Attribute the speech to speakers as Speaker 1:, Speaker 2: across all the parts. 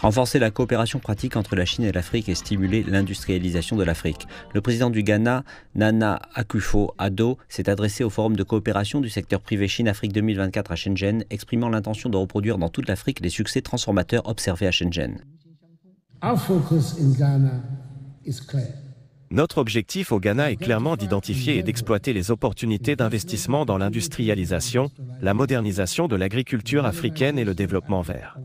Speaker 1: Renforcer la coopération pratique entre la Chine et l'Afrique et stimuler l'industrialisation de l'Afrique. Le président du Ghana, Nana Akufo-Addo, s'est adressé au forum de coopération du secteur privé Chine-Afrique 2024 à Shenzhen, exprimant l'intention de reproduire dans toute l'Afrique les succès transformateurs observés à Shenzhen.
Speaker 2: Notre objectif au Ghana est clairement d'identifier et d'exploiter les opportunités d'investissement dans l'industrialisation, la modernisation de l'agriculture africaine et le développement vert.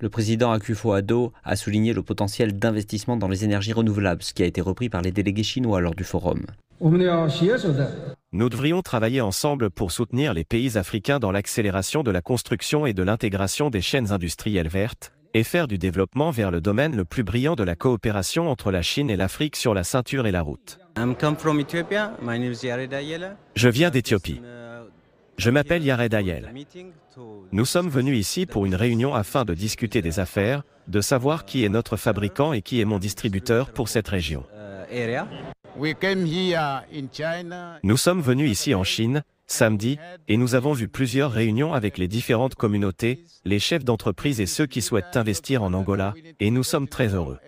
Speaker 1: Le président Akufo-Addo a souligné le potentiel d'investissement dans les énergies renouvelables, ce qui a été
Speaker 2: repris par les délégués chinois lors du forum.
Speaker 1: Nous
Speaker 2: devrions travailler ensemble pour soutenir les pays africains dans l'accélération de la construction et de l'intégration des chaînes industrielles vertes, et faire du développement vers le domaine le plus brillant de la coopération entre la Chine et l'Afrique sur la ceinture et la route.
Speaker 1: Je
Speaker 2: viens d'Éthiopie. Je m'appelle Yared Ayel. Nous sommes venus ici pour une réunion afin de discuter des affaires, de savoir qui est notre fabricant et qui est mon distributeur pour cette région. Nous sommes venus ici en Chine, samedi, et nous avons vu plusieurs réunions avec les différentes communautés, les chefs d'entreprise et ceux qui souhaitent investir en Angola, et nous sommes très heureux.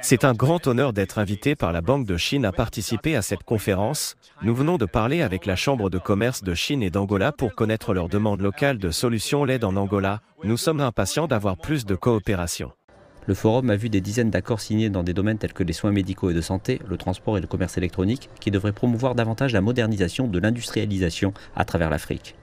Speaker 2: C'est un grand honneur d'être invité par la Banque de Chine à participer à cette conférence. Nous venons de parler avec la Chambre de commerce de Chine et d'Angola pour connaître leurs demandes locales de solutions l'aide en Angola. Nous sommes impatients d'avoir plus de coopération.
Speaker 1: Le forum a vu des dizaines d'accords signés dans des domaines tels que les soins médicaux et de santé, le transport et le commerce électronique, qui devraient promouvoir davantage la modernisation de l'industrialisation à travers l'Afrique.